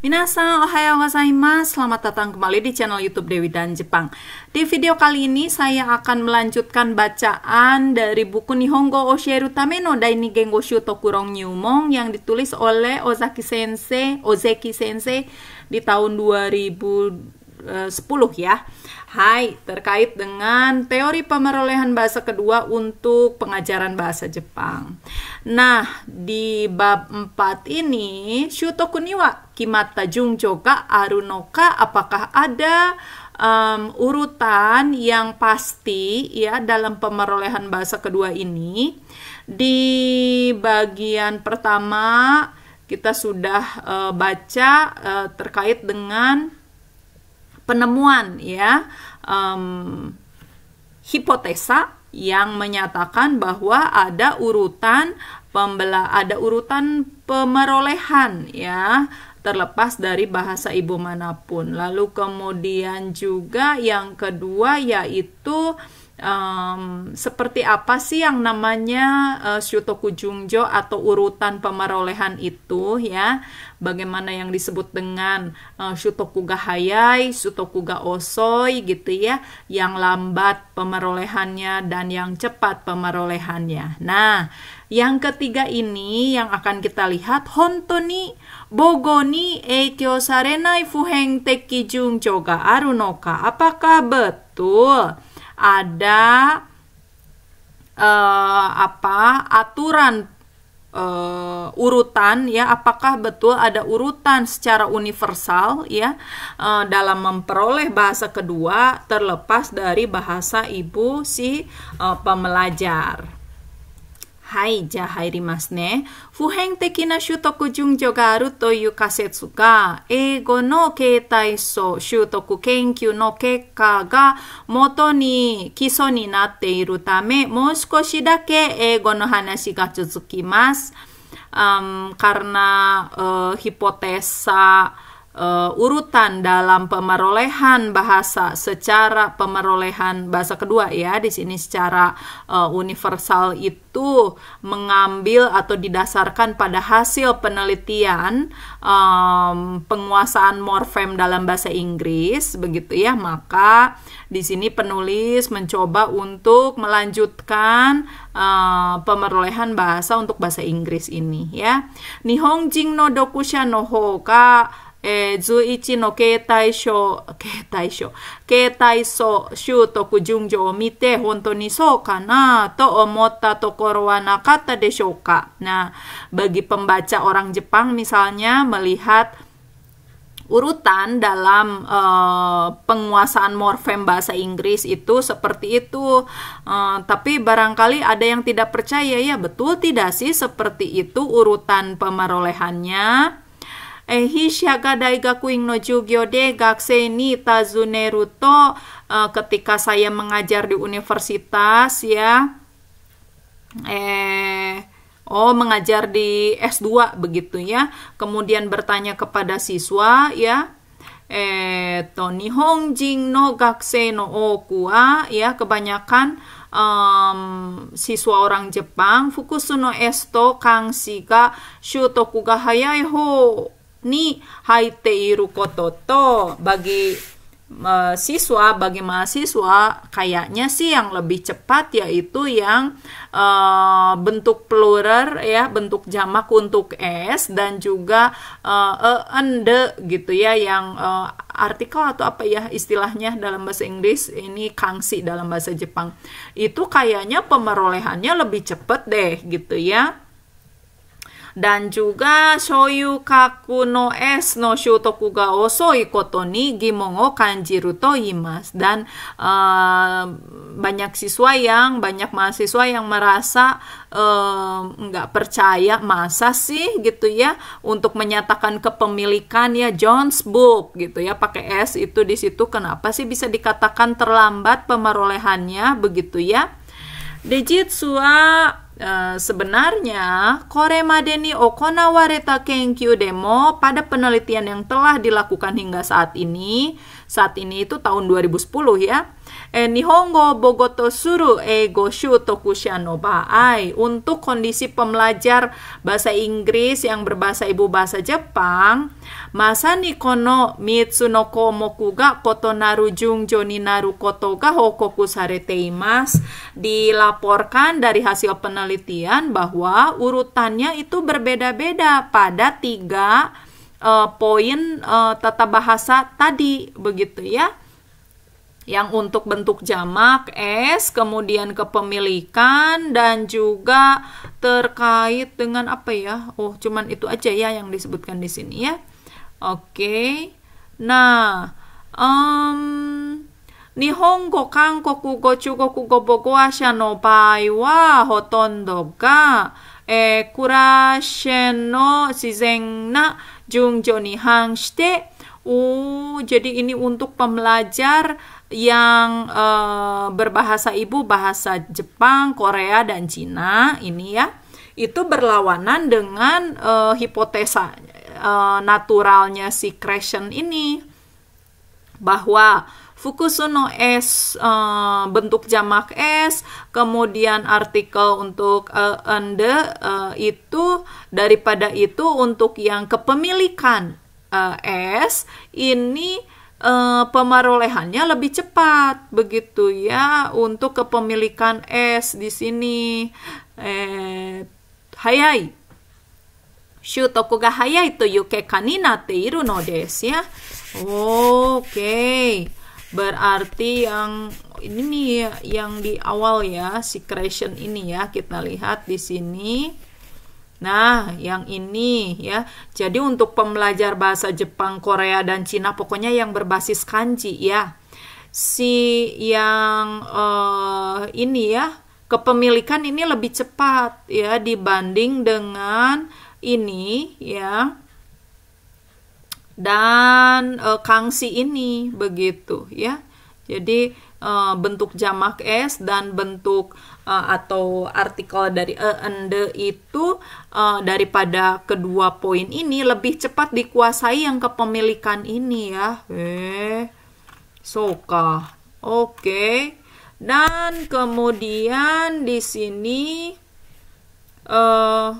Minasan, ohayou gozaimasu. Selamat datang kembali di channel YouTube Dewi dan Jepang. Di video kali ini saya akan melanjutkan bacaan dari buku Nihongo Oshieru Tameno Daini Gengo Shutoku Rong Nyumong yang ditulis oleh Ozaki Sensei, Ozeki Sensei di tahun 2010 eh, ya. Hai, terkait dengan teori pemerolehan bahasa kedua untuk pengajaran bahasa Jepang. Nah, di bab 4 ini Shutoku Niwa Kimata Jungjoga Arunoka apakah ada um, urutan yang pasti ya dalam pemerolehan bahasa kedua ini di bagian pertama kita sudah uh, baca uh, terkait dengan penemuan ya um, hipotesa yang menyatakan bahwa ada urutan pembela ada urutan pemerolehan ya terlepas dari bahasa ibu manapun. Lalu kemudian juga yang kedua yaitu um, seperti apa sih yang namanya uh, Shutoku Jungjo atau urutan pemerolehan itu ya bagaimana yang disebut dengan uh, Shutoku ga Hayai, Shutoku ga gitu ya yang lambat pemerolehannya dan yang cepat pemerolehannya nah yang ketiga ini yang akan kita lihat Hontoni Bogoni eikyo sarenai fuheng tekijung joga arunoka. Apakah betul ada uh, apa aturan uh, urutan ya apakah betul ada urutan secara universal ya uh, dalam memperoleh bahasa kedua terlepas dari bahasa ibu si uh, pemelajar. はい、じゃあ入りますね。普遍的な習得順序があるという仮説が、英語の形態層習得研究の結果が元に基礎になっているため、もう少しだけ英語の話が続きます。u ん、カ a ナ、e n a u uh, urutan dalam pemerolehan bahasa secara pemerolehan bahasa kedua ya di sini secara uh, universal itu mengambil atau didasarkan pada hasil penelitian um, penguasaan morfem dalam bahasa Inggris begitu ya maka di sini penulis mencoba untuk melanjutkan uh, pemerolehan bahasa untuk bahasa Inggris ini ya Nihongjing no dokusha no ho えー図1 Nah, bagi pembaca orang Jepang misalnya melihat urutan dalam uh, penguasaan morfem bahasa Inggris itu seperti itu. Uh, tapi barangkali ada yang tidak percaya ya, betul tidak sih seperti itu urutan pemerolehannya? Tazuneruto eh, ketika saya mengajar di universitas ya eh oh mengajar di S2 begitu ya. Kemudian bertanya kepada siswa ya eh, no to ya kebanyakan um, siswa orang Jepang, Fukusuno Esto kang siga Shuto ga hayai ho ni haiteiru kototo bagi uh, siswa bagi mahasiswa kayaknya sih yang lebih cepat yaitu yang uh, bentuk plural ya bentuk jamak untuk s dan juga uh, ende gitu ya yang uh, artikel atau apa ya istilahnya dalam bahasa Inggris ini kangsi dalam bahasa Jepang itu kayaknya pemerolehannya lebih cepat deh gitu ya dan juga shoyu kaku no es no shutoku ga osoi koto ni gimon o kanjiru to imas dan uh, banyak siswa yang banyak mahasiswa yang merasa eh, nggak uh, percaya masa sih gitu ya untuk menyatakan kepemilikan ya John's Book gitu ya pakai S itu di situ kenapa sih bisa dikatakan terlambat pemerolehannya begitu ya Sua Uh, sebenarnya, korema deni okona kenkyu demo pada penelitian yang telah dilakukan hingga saat ini, saat ini itu tahun 2010 ya, eh, Nihongo Bogoto Suru Ego eh, Shu Tokusha no Baai untuk kondisi pembelajar bahasa Inggris yang berbahasa ibu bahasa Jepang Masa Nikono Mitsunoko Mokuga Kotonaru Jungjo Koto Ga Hokoku Imas dilaporkan dari hasil penelitian bahwa urutannya itu berbeda-beda pada tiga uh, poin uh, tata bahasa tadi begitu ya yang untuk bentuk jamak S, kemudian kepemilikan dan juga terkait dengan apa ya? Oh, cuman itu aja ya yang disebutkan di sini ya. Oke. Okay. Nah, um, Nihongo, Kugo, Gochu, Kugo, Gobo, asha no bai wa hotondo ga eh, kurashen no shizen na junjo ni shite. Oh, jadi ini untuk pembelajar yang e, berbahasa ibu bahasa Jepang, Korea dan Cina ini ya itu berlawanan dengan e, hipotesa e, naturalnya si Crescent ini bahwa Fukusuno S e, bentuk jamak S kemudian artikel untuk e, ende e, itu daripada itu untuk yang kepemilikan e, S ini e, eh, pemarolehannya lebih cepat begitu ya untuk kepemilikan es di sini eh hayai shutoku ga hayai to yuke kanina teiru iru no desu ya oke okay. berarti yang ini yang di awal ya secretion ini ya kita lihat di sini Nah, yang ini ya. Jadi untuk pembelajar bahasa Jepang, Korea dan Cina pokoknya yang berbasis kanji ya. Si yang uh, ini ya, kepemilikan ini lebih cepat ya dibanding dengan ini ya. Dan uh, eh, kangsi ini begitu ya. Jadi uh, bentuk jamak es dan bentuk Eh, atau artikel dari e itu uh, daripada kedua poin ini lebih cepat dikuasai yang kepemilikan ini ya. Eh, soka. Oke. Okay. Dan kemudian di sini uh,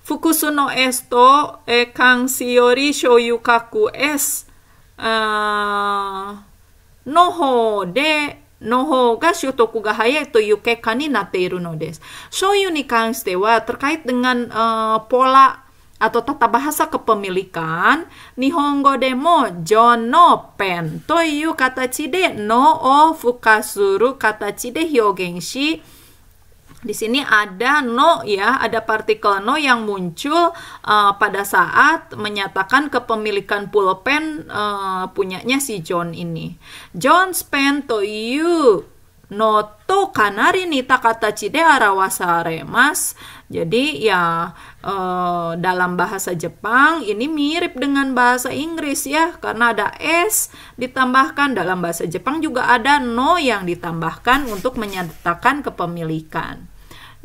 Fukusuno esto e kang shoyu shoyukaku es uh, noho de の方が習得が早いという結果になっているのです。そういうに関しては terkait dengan、uh, eh, pola atau tata bahasa kepemilikan, Nihongo demo no pen toyu de no o fukasuru de di sini ada no ya, ada partikel no yang muncul uh, pada saat menyatakan kepemilikan pulpen uh, punyanya si John ini. John spent to you no to kanari ni takatachi de arawasaremasu. Jadi ya uh, dalam bahasa Jepang ini mirip dengan bahasa Inggris ya karena ada s ditambahkan dalam bahasa Jepang juga ada no yang ditambahkan untuk menyatakan kepemilikan.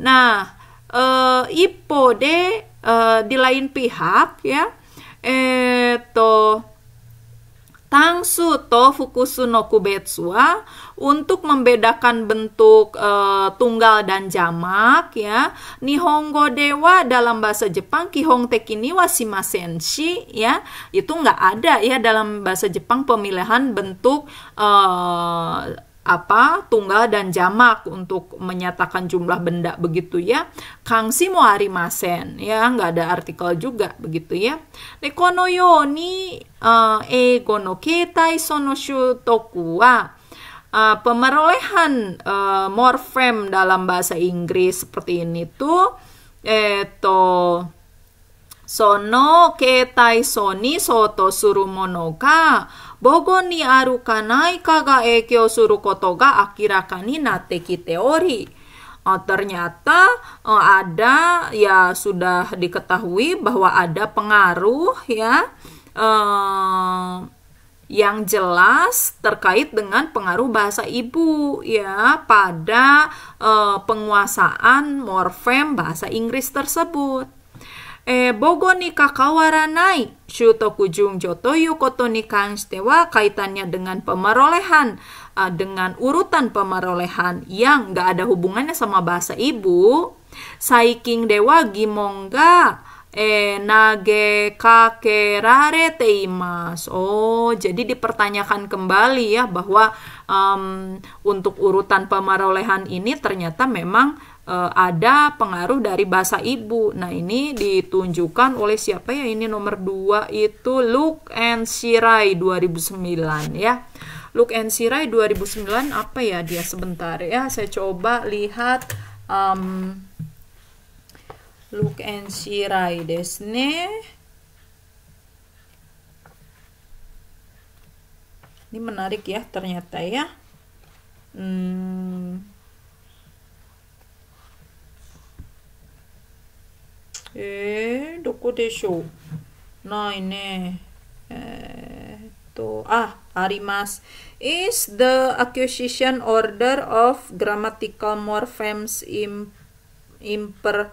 Nah, uh, eh, ipode uh, eh, di lain pihak ya, eto tangsu to fukusu no kubetsu wa untuk membedakan bentuk e, tunggal dan jamak ya nihongo dewa dalam bahasa Jepang kihong tekini wa shimasenshi ya itu nggak ada ya dalam bahasa Jepang pemilihan bentuk e, apa tunggal dan jamak untuk menyatakan jumlah benda begitu ya. Kangsi mo arimasen ya nggak ada artikel juga begitu ya. De kono yo ni uh, eh, ego no ketai sono shutoku wa uh, pemerolehan uh, morfem dalam bahasa Inggris seperti ini tuh eto sono ketai soni soto surumonoka suru 母語にあるかないかが影響することが明らかになってきており、uh, ah, ternyata uh, ada ya sudah diketahui bahwa ada pengaruh ya uh, yang jelas terkait dengan pengaruh bahasa ibu ya pada uh, penguasaan morfem bahasa Inggris tersebut. Eh, Kujung Koto えー、母語に関わらない習得順序ということに関しては kaitannya dengan pemerolehan, uh, dengan urutan pemerolehan yang nggak ada hubungannya sama bahasa ibu saiking dewa gimongga eh nage kakerare teimas oh jadi dipertanyakan kembali ya bahwa um, untuk urutan pemerolehan ini ternyata memang uh, ada pengaruh dari bahasa ibu. Nah, ini ditunjukkan oleh siapa ya? Ini nomor 2 itu Look and Shirai 2009 ya. Look and Shirai 2009 apa ya dia sebentar ya. Saya coba lihat um, Luke and Shirai desne. Ini menarik ya ternyata ya. Hmm, えー、どこでしょうないね。えー、っと、あ、あります。Is eh, eh, ah, the acquisition order of grammatical morphemes imper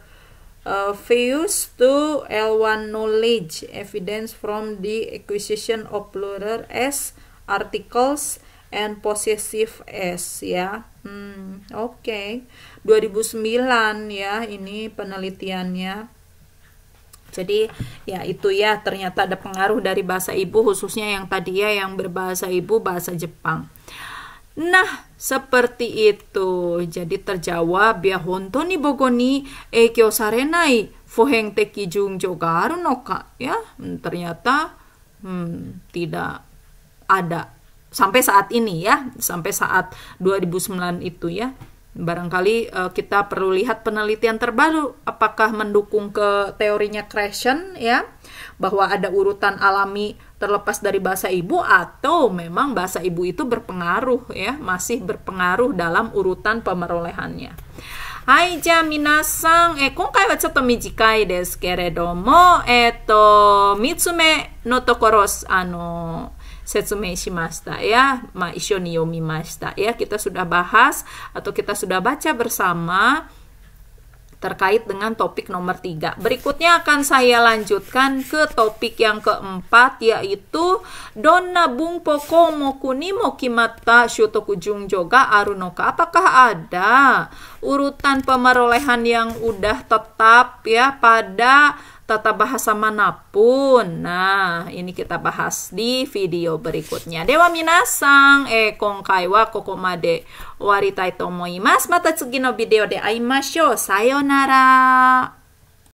uh, to L1 knowledge evidence from the acquisition of plural s articles and possessive s ya. Hmm, oke. Okay. 2009 ya ini penelitiannya. Jadi ya itu ya ternyata ada pengaruh dari bahasa ibu khususnya yang tadi ya yang berbahasa ibu bahasa Jepang. Nah, seperti itu. Jadi terjawab ya honto ni bogo ni sarenai foheng teki jung jogaru no ka? Ya, hmm, ternyata hmm, tidak ada sampai saat ini ya, sampai saat 2009 itu ya. Barangkali uh, kita perlu lihat penelitian terbaru apakah mendukung ke teorinya Kresen ya bahwa ada urutan alami terlepas dari bahasa ibu atau memang bahasa ibu itu berpengaruh ya masih berpengaruh dalam urutan pemerolehannya. Hai ja minasang, eh, eh, ano setsumei shimashita ya, ma isho ni yomimashita ya. Kita sudah bahas atau kita sudah baca bersama terkait dengan topik nomor tiga Berikutnya akan saya lanjutkan ke topik yang keempat yaitu dona Bung Poko Mokuni Mokimata Shutoku joga Arunoka. Apakah ada urutan pemerolehan yang udah tetap ya pada tata bahasa manapun. Nah, ini kita bahas di video berikutnya. Dewa minasang, eh kaiwa wa kokomade waritai tomoimasu. Mata tsugi no video de aimashou. Sayonara.